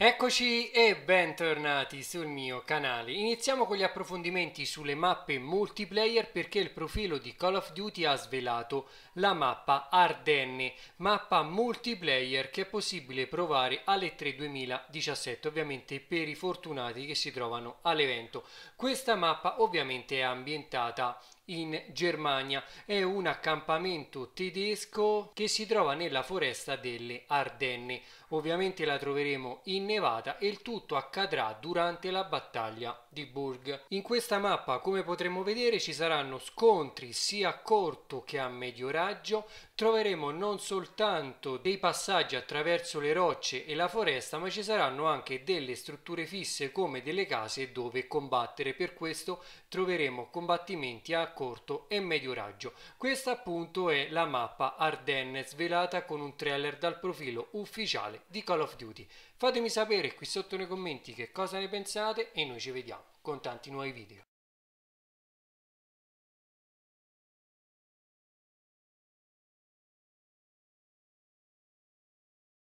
Eccoci e bentornati sul mio canale. Iniziamo con gli approfondimenti sulle mappe multiplayer perché il profilo di Call of Duty ha svelato la mappa Ardenne, mappa multiplayer che è possibile provare alle 3 2017, ovviamente per i fortunati che si trovano all'evento. Questa mappa ovviamente è ambientata in Germania. È un accampamento tedesco che si trova nella foresta delle Ardenne. Ovviamente la troveremo in Nevada e il tutto accadrà durante la battaglia di Burg. In questa mappa, come potremo vedere, ci saranno scontri sia a corto che a medio raggio. Troveremo non soltanto dei passaggi attraverso le rocce e la foresta, ma ci saranno anche delle strutture fisse come delle case dove combattere. Per questo troveremo combattimenti a corto e medio raggio. Questa appunto è la mappa Ardenne svelata con un trailer dal profilo ufficiale di Call of Duty. Fatemi sapere qui sotto nei commenti che cosa ne pensate e noi ci vediamo con tanti nuovi video.